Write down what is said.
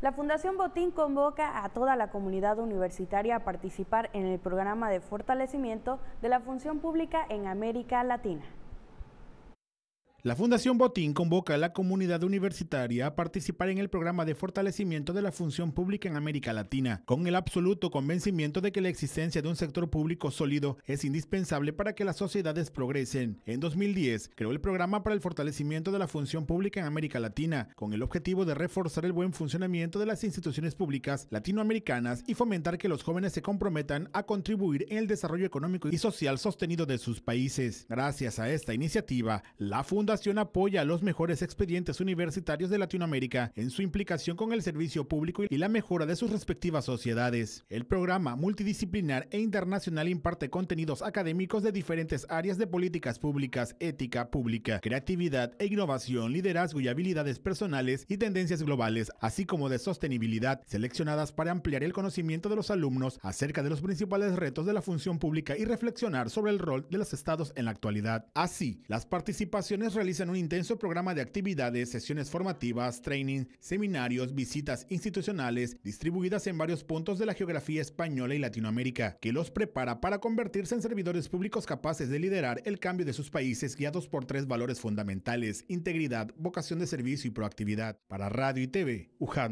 La Fundación Botín convoca a toda la comunidad universitaria a participar en el programa de fortalecimiento de la función pública en América Latina. La Fundación Botín convoca a la comunidad universitaria a participar en el programa de fortalecimiento de la función pública en América Latina, con el absoluto convencimiento de que la existencia de un sector público sólido es indispensable para que las sociedades progresen. En 2010, creó el programa para el fortalecimiento de la función pública en América Latina, con el objetivo de reforzar el buen funcionamiento de las instituciones públicas latinoamericanas y fomentar que los jóvenes se comprometan a contribuir en el desarrollo económico y social sostenido de sus países. Gracias a esta iniciativa, la Fundación fundación apoya a los mejores expedientes universitarios de Latinoamérica en su implicación con el servicio público y la mejora de sus respectivas sociedades. El programa multidisciplinar e internacional imparte contenidos académicos de diferentes áreas de políticas públicas, ética pública, creatividad e innovación, liderazgo y habilidades personales y tendencias globales, así como de sostenibilidad, seleccionadas para ampliar el conocimiento de los alumnos acerca de los principales retos de la función pública y reflexionar sobre el rol de los estados en la actualidad. Así, las participaciones realizan un intenso programa de actividades, sesiones formativas, training, seminarios, visitas institucionales, distribuidas en varios puntos de la geografía española y Latinoamérica, que los prepara para convertirse en servidores públicos capaces de liderar el cambio de sus países guiados por tres valores fundamentales, integridad, vocación de servicio y proactividad. Para Radio y TV, Uján.